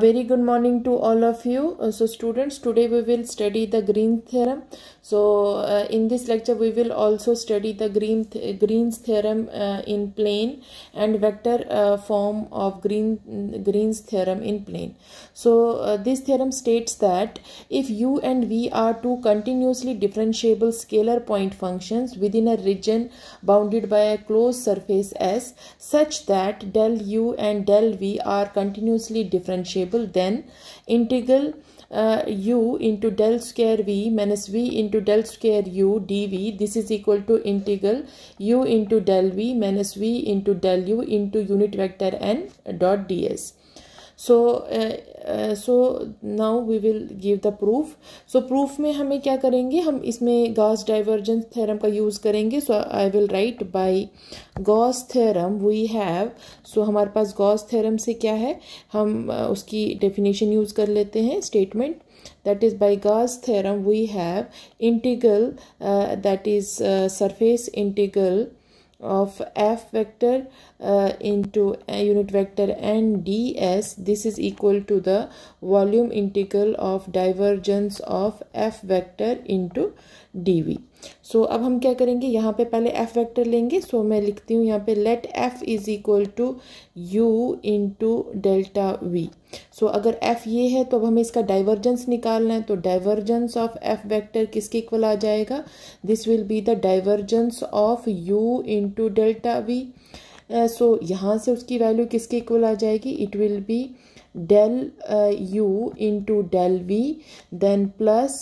very good morning to all of you uh, so students today we will study the green theorem so uh, in this lecture we will also study the green th green's theorem uh, in plane and vector uh, form of green green's theorem in plane so uh, this theorem states that if u and v are two continuously differentiable scalar point functions within a region bounded by a closed surface s such that del u and del v are continuously differentiable then integral uh, u into del square v minus v into del square u dv this is equal to integral u into del v minus v into del u into unit vector n dot ds so so now we will give the proof so proof में हमें क्या करेंगे हम इसमें Gauss divergence theorem का use करेंगे so I will write by Gauss theorem we have so हमारे पास गॉस थ्योरम से क्या है हम uh, उसकी डेफिनेशन यूज़ कर लेते हैं statement that is by Gauss theorem we have integral uh, that is uh, surface integral of f vector uh, into a unit vector and ds this is equal to the volume integral of divergence of f vector into D V so अब हम क्या करेंगे यहाँ पे पहले F vector लेंगे सो so, मैं लिखती हूँ यहाँ पे let F is equal to U into delta V so अगर एफ़ ये है तो अब हमें इसका डाइवर्जेंस निकालना है तो डाइवर्जेंस ऑफ एफ वेक्टर किसके इक्वल आ जाएगा this will be the divergence of U into delta V so यहाँ से उसकी वैल्यू किसके इक्वल आ जाएगी it will be del U into del V then plus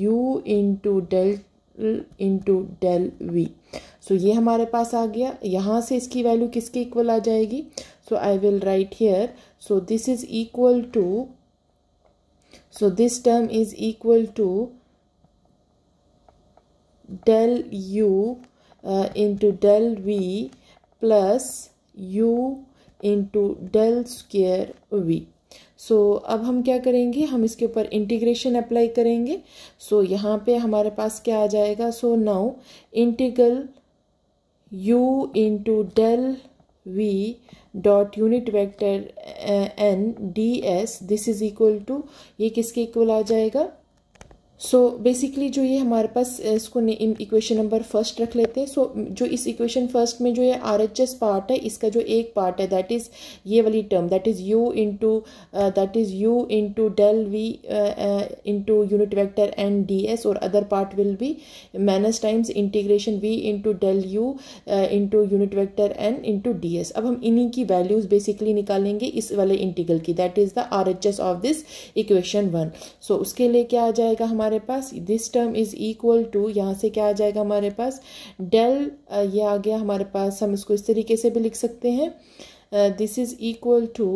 U into del into del V so ये हमारे पास आ गया यहाँ से इसकी वैल्यू किसके इक्वल आ जाएगी so I will write here so this is equal to so this term is equal to del U into del V plus U into del square V so अब हम क्या करेंगे हम इसके ऊपर इंटीग्रेशन अप्लाई करेंगे सो so, यहाँ पे हमारे पास क्या आ जाएगा so now integral U into del V dot unit vector N D S this is equal to ये किसके इक्वल आ जाएगा सो so, बेसिकली जो ये हमारे पास इसको इक्वेशन नंबर फर्स्ट रख लेते हैं सो so, जो इस इक्वेशन फर्स्ट में जो ये आर एच एस पार्ट है इसका जो एक पार्ट है दैट इज़ ये वाली term that is U into that is U into del V into unit vector and D S और other part will be minus times integration V into del U into unit vector and into D S अब हम इन्हीं की values basically निकालेंगे इस वाले integral की that is the R H S of this equation one so उसके लिए क्या आ जाएगा हमारे हमारे पास this term is equal to यहाँ से क्या आ जाएगा हमारे पास डेल ये आ गया हमारे पास हम इसको इस तरीके से भी लिख सकते हैं this is equal to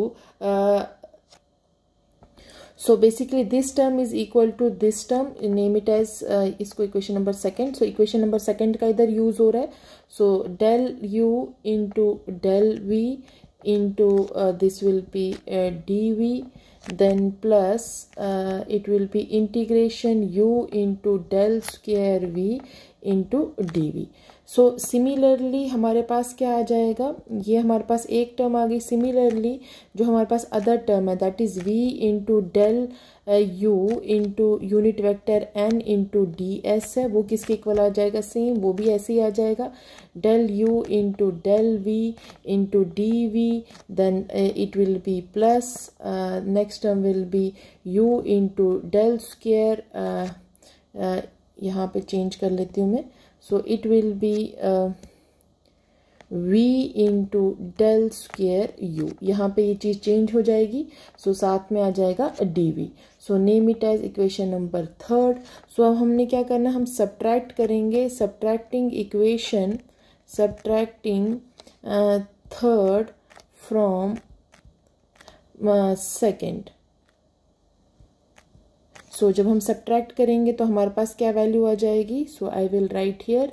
so basically this term is equal to this term name it as इसको equation number second so equation number second का इधर यूज़ हो रहा है so del U into del V into this will be D V then plus uh, it will be integration u into del square v into dv so so, similarly हमारे पास क्या आ जाएगा ये हमारे पास एक टर्म आ गई सिमिलरली जो हमारे पास अदर टर्म है that is V into del U into unit vector N into D S है वो किसके इक्वल आ जाएगा सेम वो भी ऐसे ही आ जाएगा del U into del V into D V then it will be plus next term will be U into del square यहाँ पे चेंज कर लेती हूँ मैं so it will be uh, v into del square U यहाँ पे ये चीज़ change हो जाएगी सो so, साथ में आ जाएगा D V so name it as equation number third so अब हमने क्या करना हम सब्ट्रैक्ट करेंगे subtracting equation subtracting third from second so so, जब हम सब्ट्रैक्ट करेंगे तो हमारे पास क्या वैल्यू आ जाएगी so I will write here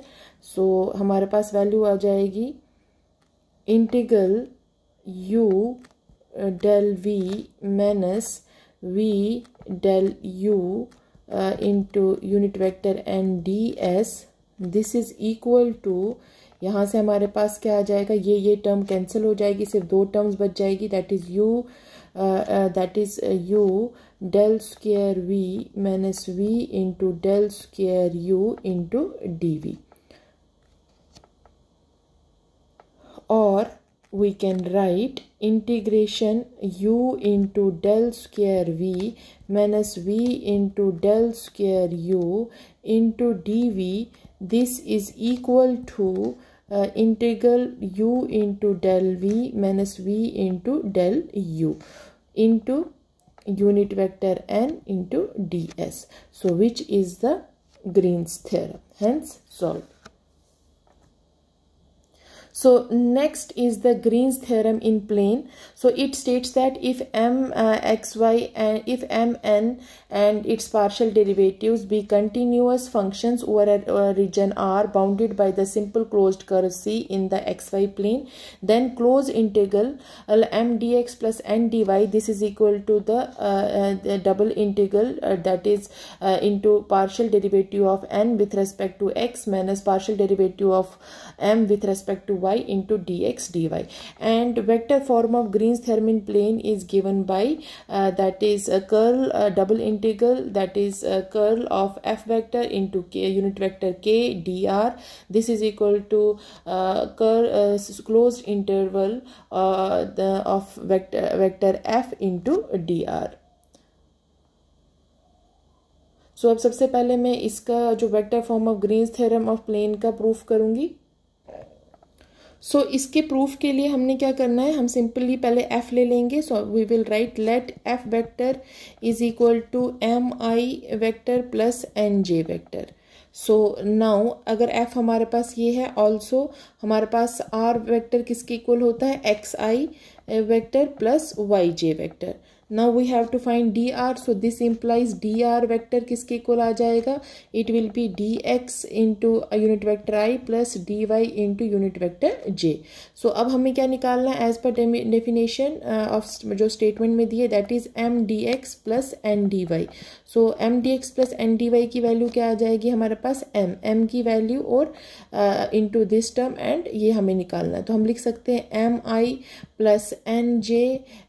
so हमारे पास वैल्यू आ जाएगी integral U del V minus V del U into unit vector N D S this is equal to यहाँ से हमारे पास क्या आ जाएगा ये ये टर्म कैंसिल हो जाएगी सिर्फ दो टर्म्स बच जाएगी that is U Uh, uh, that is uh, u del square v minus v into del square u into dv or we can write integration u into del square v minus v into del square u into dv this is equal to uh, integral u into del v minus v into del u into unit vector n into ds so which is the green's theorem hence solved so next is the Green's theorem in plane. So it states that if m uh, x y and if m n and its partial derivatives be continuous functions over a, a region R bounded by the simple closed curve C in the x y plane, then close integral uh, m dx plus n dy this is equal to the, uh, uh the double integral uh, that is uh, into partial derivative of n with respect to x minus partial derivative of m with respect to y y into dx dy and vector form of Green's Thermion plane is given by uh, that is a curl a double integral that is a curl of f vector into k unit vector k dr this is equal to uh, curl uh, closed interval uh, the, of vector vector f into dr so so, अब सबसे पहले मैं इसका जो vector form of Green's theorem of plane का proof करूंगी so so, इसके proof के लिए हमने क्या करना है हम सिंपली पहले एफ ले लेंगे so we will write let F vector is equal to M I vector plus N J vector so now अगर एफ हमारे पास ये है ऑल्सो हमारे पास आर वेक्टर किसके इक्वल होता है X I vector plus Y J vector now we have to find D R so this implies D R vector किसके इक्वल आ जाएगा it will be D x into unit vector I plus D Y into unit vector J so अब हमें क्या निकालना है as per definition of जो statement में दिए that is M D x plus N D Y so M D x plus N D Y की value क्या आ जाएगी हमारे पास एम एम की वैल्यू और इंटू दिस टर्म एंड ये हमें निकालना है तो हम लिख सकते हैं M I plus N J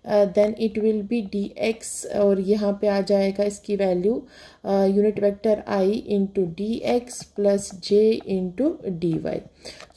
then it will be D X और यहाँ पे आ जाएगा इसकी value unit vector I into D x plus J into D Y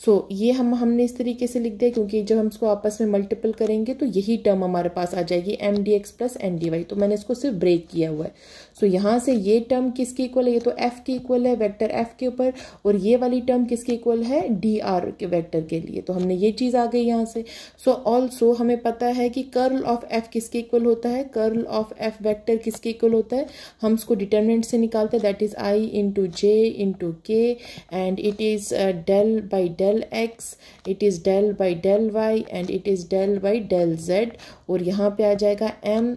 सो ये हम हमने इस तरीके से लिख दिया क्योंकि जब हम इसको आपस में मल्टीपल करेंगे तो यही टर्म हमारे पास आ जाएगी M D x plus N D Y तो मैंने इसको सिर्फ ब्रेक किया हुआ है सो so, यहाँ से ये टर्म किसके इक्वल है ये तो एफ के इक्वल है वेक्टर एफ के ऊपर और ये वाली टर्म किसके इक्वल है डी आर के वैक्टर के लिए तो हमने ये चीज़ आ गई यहाँ से सो so, ऑल्सो हमें पता है कि कर्ल ऑफ एफ किसके इक्वल होता है कर्ल ऑफ एफ वैक्टर किसके इक्वल होता है हम इसको डिटर्मिन डिटरमिनेंट से निकालते हैं that is I into J into K and it is del by del X it is del by del Y and it is del by del Z और यहाँ पे आ जाएगा M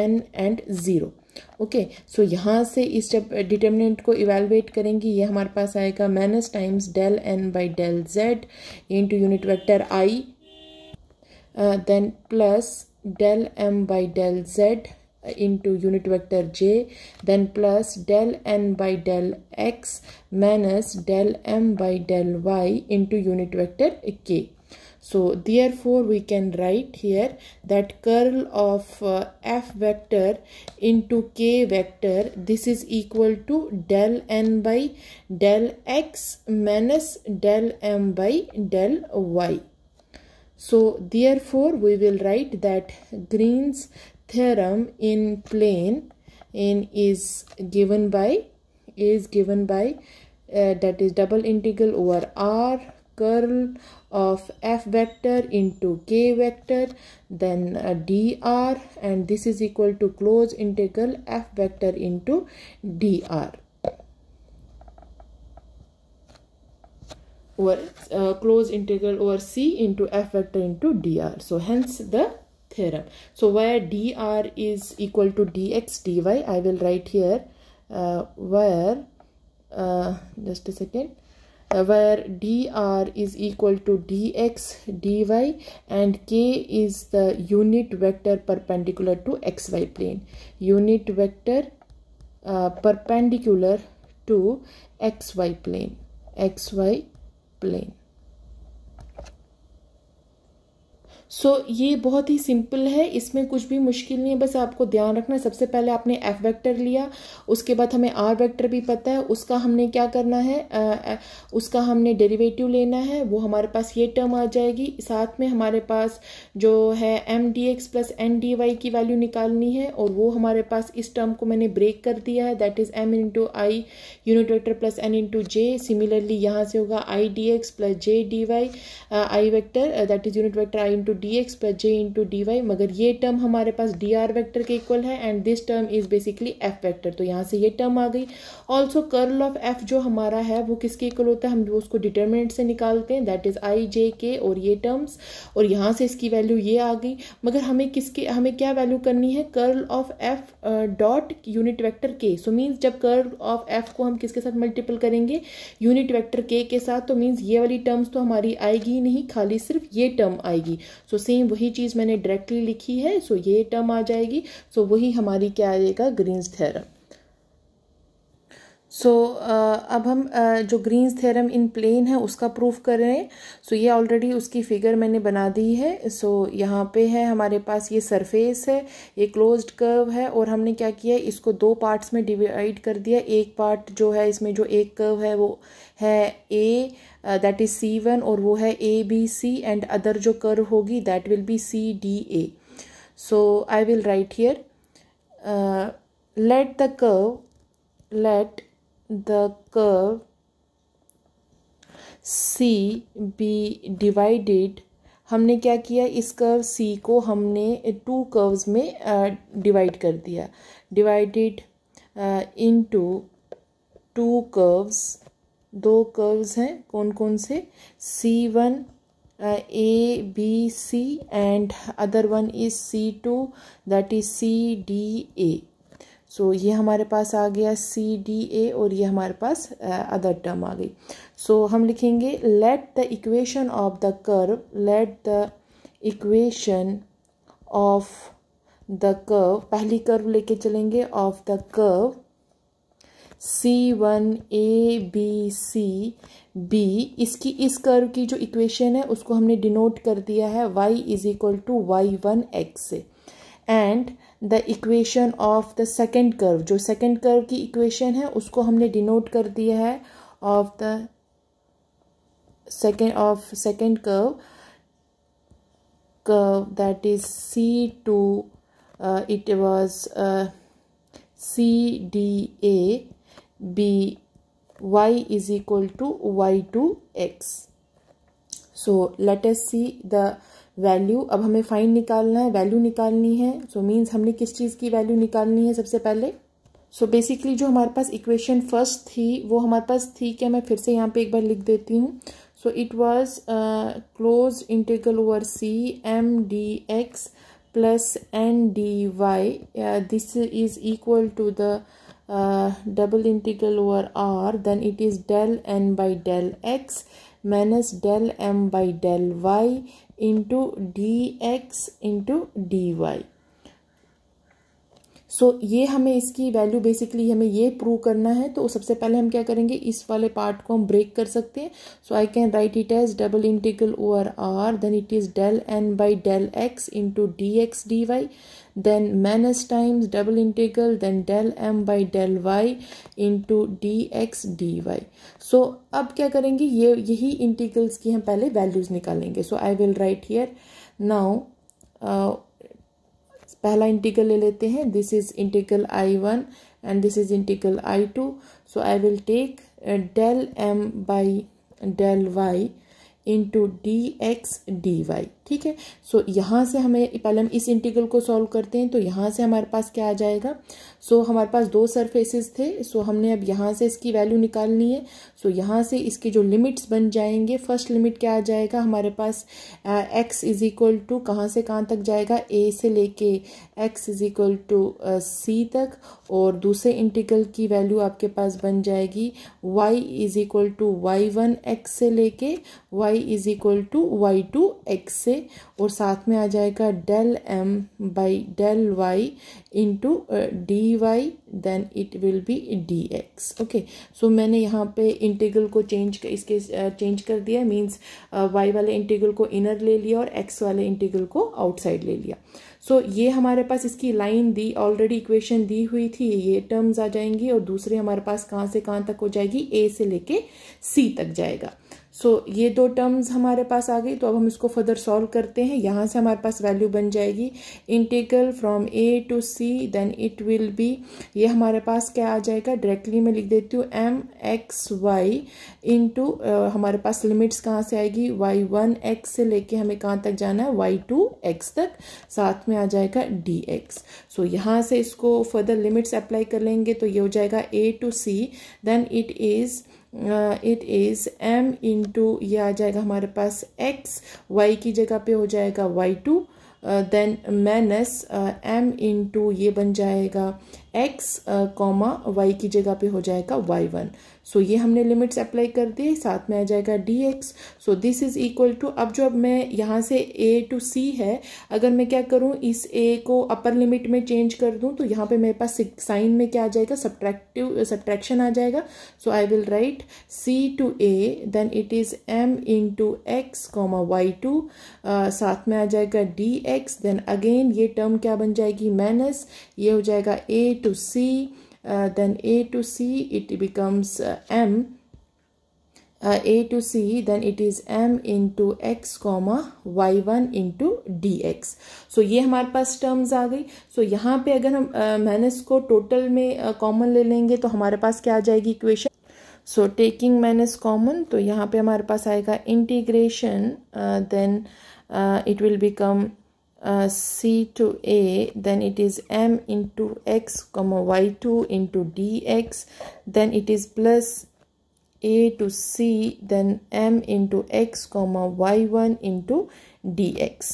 N and zero okay so यहाँ से इस determinant uh, को evaluate करेंगे ये हमारे पास आएगा minus times del N by del Z into unit vector I then plus del M by del Z into unit vector j then plus del n by del x minus del m by del y into unit vector k. So therefore we can write here that curl of uh, f vector into k vector this is equal to del n by del x minus del m by del y. So therefore we will write that Green's theorem in plane in is given by is given by uh, that is double integral over r curl of f vector into k vector then uh, dr and this is equal to close integral f vector into dr over uh, close integral over c into f vector into dr so hence the theorem. So where dr is equal to dx dy, I will write here uh, where, uh, just a second, uh, where dr is equal to dx dy and k is the unit vector perpendicular to xy plane. Unit vector uh, perpendicular to xy plane, xy plane. So so, ये बहुत ही simple है इसमें कुछ भी मुश्किल नहीं है बस आपको ध्यान रखना है सबसे पहले आपने एफ वेक्टर लिया उसके बाद हमें आर वेक्टर भी पता है उसका हमने क्या करना है आ, उसका हमने डेरिवेटिव लेना है वो हमारे पास ये टर्म आ जाएगी साथ में हमारे पास जो है M D x plus N D Y की वैल्यू निकालनी है और वो हमारे पास इस टर्म को मैंने ब्रेक कर दिया है that is M into I unit vector plus N into J similarly यहाँ से होगा I D x plus J D Y I vector that is unit vector I into D x plus J into D Y मगर ये term हमारे पास D R vector के equal है and this term is basically F vector तो यहाँ से ये टर्म आ गई ऑल्सो कर्ल ऑफ एफ जो हमारा है वो किसके इक्वल होता है हम उसको डिटर्मिनेंट से निकालते हैं दैट इज़ आई जे के और ये टर्म्स और यहाँ से इसकी वैल्यू ये आ गई मगर हमें किसके हमें क्या वैल्यू करनी है curl of F dot unit vector के सो मीन्स जब कर्ल ऑफ एफ को हम किसके साथ मल्टीपल करेंगे यूनिट वैक्टर के के साथ तो मीन्स ये वाली टर्म्स तो हमारी आएगी ही नहीं खाली सिर्फ ये टर्म आएगी सो सेम वही चीज़ मैंने डायरेक्टली लिखी है सो so ये टर्म आ जाएगी सो so वही हमारी क्या आएगा Green's theorem so so, uh, अब हम uh, जो ग्रीन्स थेरम इन प्लेन है उसका प्रूफ कर रहे हैं सो so, ये ऑलरेडी उसकी फिगर मैंने बना दी है सो so, यहाँ पे है हमारे पास ये सरफेस है ये क्लोज्ड कर्व है और हमने क्या किया इसको दो पार्ट्स में डिवाइड कर दिया एक पार्ट जो है इसमें जो एक कर्व है वो है A that is C one और वो है A B C and other जो कर्व होगी that will be C D A so I will write here let the curve let the curve C be divided हमने क्या किया इस curve C को हमने टू कर्व्स में डिवाइड uh, कर दिया डिवाइडेड इनटू टू कर्व्स दो कर्व्स हैं कौन कौन से C one A B C and other one is C two that is C D A so ये हमारे पास आ गया सी डी ए और ये हमारे पास अदर uh, टर्म आ गई सो so, हम लिखेंगे let the equation of the curve let the equation of the curve पहली कर्व लेके चलेंगे of the curve C one A B C B इसकी इस कर्व की जो इक्वेशन है उसको हमने डिनोट कर दिया है y is equal to Y one X से and the equation of the second curve जो सेकेंड कर्व की इक्वेशन है उसको हमने डिनोट कर दिया है of the second of second curve that is C C2 इट वॉज C D A B y is equal to to x so let us see the value अब हमें find निकालना है वैल्यू निकालनी है सो so, मीन्स हमने किस चीज़ की वैल्यू निकालनी है सबसे पहले सो so, बेसिकली जो हमारे पास इक्वेशन फर्स्ट थी वो हमारे पास थी क्या मैं फिर से यहाँ पे एक बार लिख देती हूँ so it was close integral over C M D x plus N D Y this is equal to the uh, double integral over r then it is del n by del x minus del m by del y into dx into dy so so, ये हमें इसकी value basically हमें ये prove करना है तो सबसे पहले हम क्या करेंगे इस वाले पार्ट को हम ब्रेक कर सकते हैं so I can write it as double integral over R then it is del N by del x into D x D Y then minus times double integral then del m by del y into dx dy so अब क्या करेंगे ये यही integrals की हम पहले values निकालेंगे so I will write here now पहला इंटीग्रल ले लेते हैं this is integral I one and this is integral I two so I will take del m by del y into dx dy ठीक है सो so, यहाँ से हमें पहले हम इस इंटीग्रल को सॉल्व करते हैं तो यहाँ से हमारे पास क्या आ जाएगा सो so, हमारे पास दो सरफेसेस थे सो so, हमने अब यहाँ से इसकी वैल्यू निकालनी है सो so, यहाँ से इसके जो लिमिट्स बन जाएंगे फर्स्ट लिमिट क्या आ जाएगा हमारे पास एक्स इज इक्वल टू कहाँ से कहाँ तक जाएगा ए से लेके X is equal to C तक और दूसरे इंटीग्रल की वैल्यू आपके पास बन जाएगी Y is equal to Y one X से लेके Y is equal to Y two X से और साथ में आ जाएगा del M by del Y into D Y then it will be D X okay so मैंने यहाँ पे इंटीग्रल को चेंज कर, इसके चेंज कर दिया मीन्स वाई वाले इंटीग्रल को इनर ले लिया और एक्स वाले इंटीग्रल को आउटसाइड ले लिया सो so, ये हमारे पास इसकी लाइन दी ऑलरेडी इक्वेशन दी हुई थी ये टर्म्स आ जाएंगी और दूसरे हमारे पास कहाँ से कहाँ तक हो जाएगी ए से लेके सी तक जाएगा सो so, ये दो टर्म्स हमारे पास आ गई तो अब हम इसको फर्दर सॉल्व करते हैं यहाँ से हमारे पास वैल्यू बन जाएगी integral from A to c then it will be ये हमारे पास क्या आ जाएगा डायरेक्टली मैं लिख देती हूँ एम एक्स वाई इंटू हमारे पास लिमिट्स कहाँ से आएगी वाई वन एक्स से लेके हमें कहाँ तक जाना है वाई टू एक्स तक साथ में आ जाएगा डी एक्स सो यहाँ से इसको फर्दर लिमिट्स अप्लाई कर लेंगे तो ये हो जाएगा A to c then it is it is M into ये आ जाएगा हमारे पास एक्स वाई की जगह पे हो जाएगा y two then minus m into ये बन जाएगा एक्स कॉमा वाई की जगह पे हो जाएगा वाई वन सो so, ये हमने लिमिट्स अप्लाई कर दिए साथ में आ जाएगा d x so this is equal to अब जो अब मैं यहाँ से ए टू सी है अगर मैं क्या करूँ इस ए को अपर लिमिट में चेंज कर दूँ तो यहाँ पे मेरे पास साइन में क्या आ जाएगा सब्ट्रैक्टिव सब्ट्रैक्शन आ जाएगा so I will write c to A then it is m into x comma y two साथ में आ जाएगा डी एक्स देन अगेन ये टर्म क्या बन जाएगी माइनस ये हो जाएगा A to c Uh, then A to C it becomes uh, M uh, a to c then it is m into x comma y1 into dx so so, ये हमारे पास terms आ गई so so, यहाँ पे अगर हम uh, मैंने इसको total में कॉमन uh, ले लेंगे तो हमारे पास क्या आ जाएगी equation so taking minus common तो यहाँ पे हमारे पास आएगा integration then it will become uh, c to a then it is m into x comma y2 into dx then it is plus a to c then m into x comma y1 into dx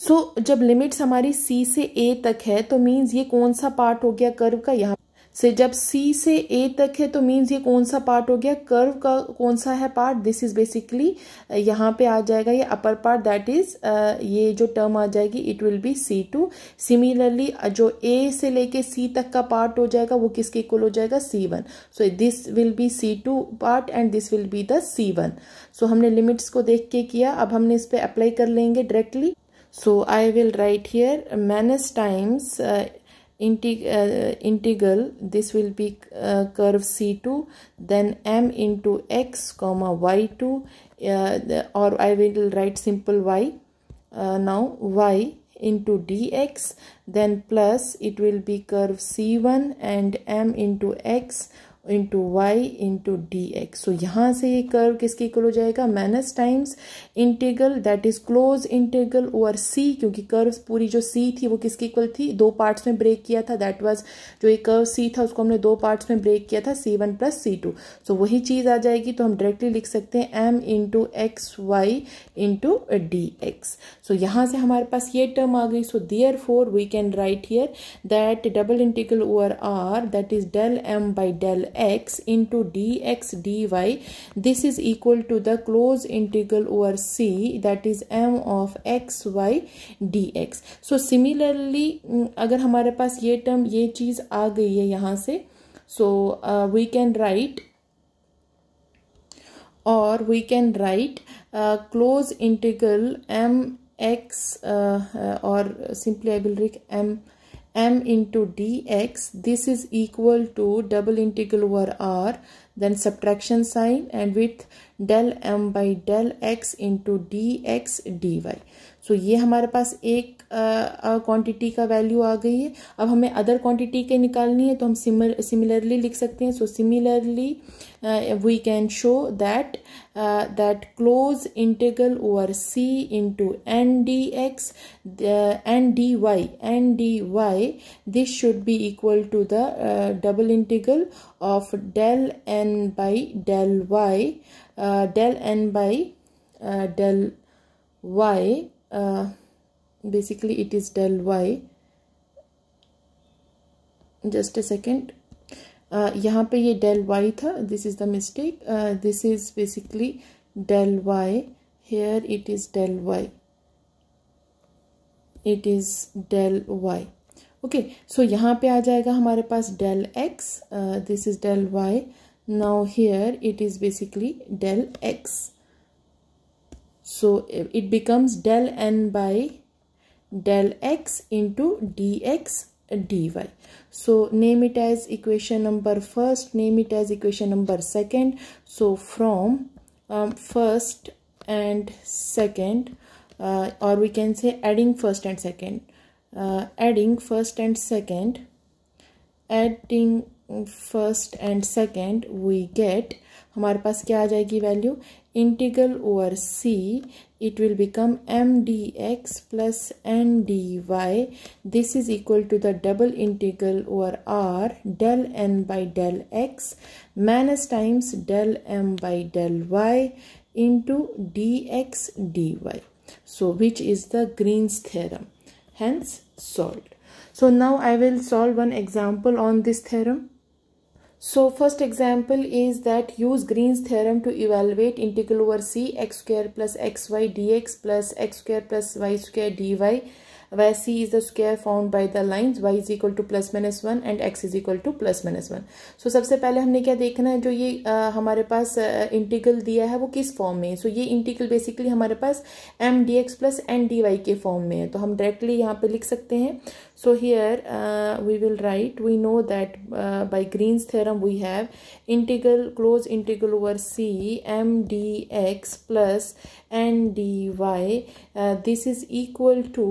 so so, जब limits हमारी c से ए तक है तो means ये कौन सा part हो गया कर्व का यहाँ से जब सी से ए तक है तो मीन्स ये कौन सा पार्ट हो गया कर्व का कौन सा है पार्ट दिस इज बेसिकली यहाँ पे आ जाएगा ये अपर पार्ट दैट इज ये जो टर्म आ जाएगी it will be c two similarly जो ए से लेके सी तक का पार्ट हो जाएगा वो किसके इक्वल हो जाएगा c one so this will be c two part and this will be the c one so हमने लिमिट्स को देख के किया अब हमने इस पर अप्लाई कर लेंगे directly so I will write here minus times integ uh, integral this will be uh, curve c2 then m into x comma y2 uh, the, or i will write simple y uh, now y into dx then plus it will be curve c1 and m into x into y into D x so यहाँ से ये curve किसके equal हो जाएगा minus times integral that is closed integral over c क्योंकि curve पूरी जो सी थी वो किसकी इक्वल थी दो पार्ट्स में ब्रेक किया था दैट वाज जो ये कर्व सी था उसको हमने दो पार्ट्स में ब्रेक किया था c one plus c two so वही चीज़ आ जाएगी तो हम डायरेक्टली लिख सकते हैं m into x y into D x so यहाँ से हमारे पास ये टर्म आ गई so therefore we can write here that double integral over R that is del M by del x into D x D Y this is equal to the closed integral over c that is m of x y d x so similarly अगर हमारे पास ये term ये चीज आ गई है यहां से सो वी कैन राइट और we can write closed integral m x और simply I will write m m into dx this is equal to double integral over r then subtraction sign and with del m by del x into dx dy so ये हमारे पास एक quantity का value आ गई है अब हमें other quantity के निकालनी है तो हम सिमिलरली लिख सकते हैं so similarly we can show that that closed integral over c into n d x n D y n D Y this should be equal to the double integral of del N by del y del N by del y basically it is del y just a second uh, yahan pe ye del y tha this is the mistake uh, this is basically del y here it is del y it is del y okay, so yahan pe aa jayega hamare paas del x uh, this is del y now here it is basically del x so it becomes del n by del x into dx dy so name it as equation number first name it as equation number second so from um, first and second uh, or we can say adding first and second uh, adding first and second adding first and second we get हमारे पास क्या आ जाएगी value integral over c it will become m dx plus n dy this is equal to the double integral over r del n by del x minus times del m by del y into dx dy so which is the green's theorem hence solved so now i will solve one example on this theorem So first example is that use Green's theorem to evaluate integral over c x square plus xy dx plus x square plus y square dy where c is the square found by the lines y is equal to plus minus one and x is equal to plus minus one so सबसे पहले हमने क्या देखना है जो ये आ, हमारे पास integral दिया है वो किस फॉर्म में है so, सो ये इंटीग्रल बेसिकली हमारे पास m D x plus N D y के फॉर्म में है तो हम डायरेक्टली यहाँ पे लिख सकते हैं so here uh, we will write we know that uh, by green's theorem we have integral close integral over c m dx plus n dy uh, this is equal to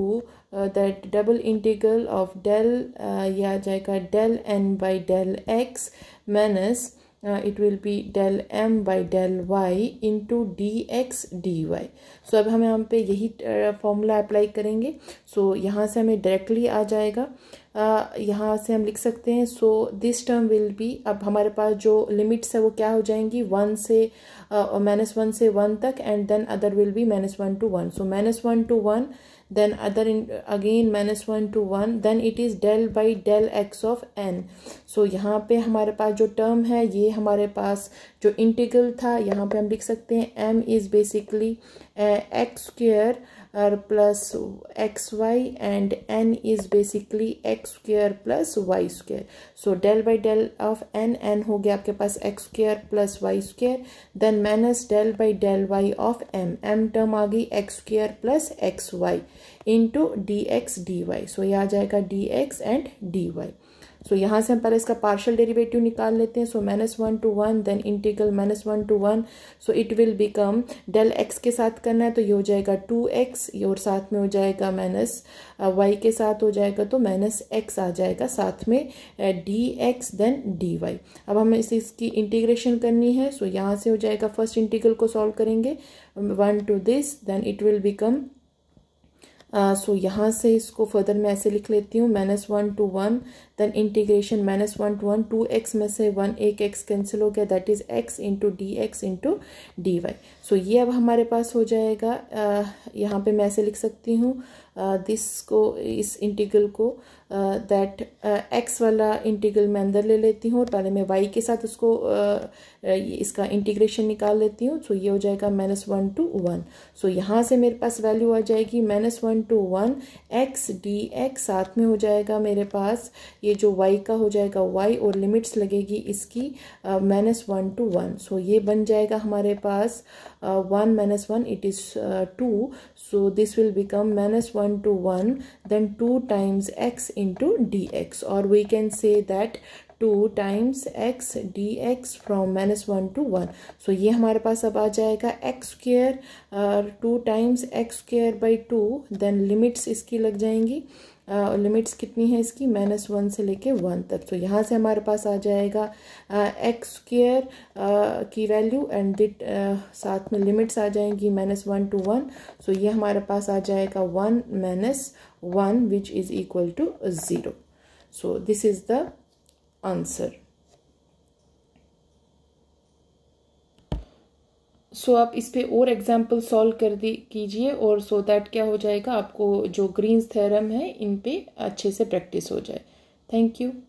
uh, that double integral of del uh, या del n by del x minus uh, it will be del m by del y into dx dy सो अब हम यहाँ पे यही formula uh, apply करेंगे सो so, यहाँ से हमें डायरेक्टली आ जाएगा uh, यहाँ से हम लिख सकते हैं so this term will be अब हमारे पास जो लिमिट्स है वो क्या हो जाएंगी वन से माइनस uh, वन से वन तक and then other will be minus one to one so minus one to one then other in, again minus one to one then it is del by del x of n so यहाँ पे हमारे पास जो term है ये हमारे पास जो integral था यहाँ पे हम लिख सकते हैं m is basically uh, x square r plus xy and n is basically x square plus y square so del by del of n n हो गया आपके पास x square plus y square then minus del by del y of m m term आ गई x square plus xy into dx dy so ये आ जाएगा dx and dy so so, यहाँ से हम पहले इसका पार्शल डेरिवेटिव निकाल लेते हैं so minus one to one then integral minus one to one so it will become del x के साथ करना है तो ये हो जाएगा टू एक्स और साथ में हो जाएगा माइनस वाई uh, के साथ हो जाएगा तो माइनस एक्स आ जाएगा साथ में d x then d y अब हमें इस इसकी इंटीग्रेशन करनी है सो so, यहाँ से हो जाएगा फर्स्ट इंटीग्रल को सॉल्व करेंगे one to this then it will become so uh, यहाँ से इसको फर्दर मैं ऐसे लिख लेती हूँ minus one to one then integration minus one to one two x में से वन एक एक्स कैंसिल हो गया that is x into D x into D Y सो ये अब हमारे पास हो जाएगा uh, यहाँ पे मैं ऐसे लिख सकती हूँ दिस uh, को इस इंटीग्रल को uh, दैट एक्स वाला इंटीग्रल मैं अंदर ले लेती हूँ और पहले मैं वाई के साथ उसको uh, इसका इंटीग्रेशन निकाल लेती हूँ सो तो so ये हो जाएगा minus one to one so यहाँ से मेरे पास वैल्यू आ जाएगी minus one to one x d x साथ में हो जाएगा मेरे पास ये जो वाई का हो जाएगा वाई और लिमिट्स लगेगी इसकी minus one to one so ये बन जाएगा हमारे पास one minus one it is two so this will become minus one to one then two times x into dx or we can say that 2 times x dx from minus one to one so ये हमारे पास अब आ जाएगा x square two times x square by two then limits इसकी लग जाएंगी limits uh, कितनी है इसकी माइनस वन से लेके वन तक तो यहाँ से हमारे पास आ जाएगा एक्स uh, स्क्र uh, की वैल्यू एंड दिट साथ में लिमिट्स आ जाएंगी minus one to one so ये हमारे पास आ जाएगा one minus 1 which is equal to 0 so this is the answer so so, आप इस पर और एग्जाम्पल सॉल्व कर दी कीजिए और सो so दैट क्या हो जाएगा आपको जो ग्रीन्स थ्योरम है इन पे अच्छे से प्रैक्टिस हो जाए थैंक यू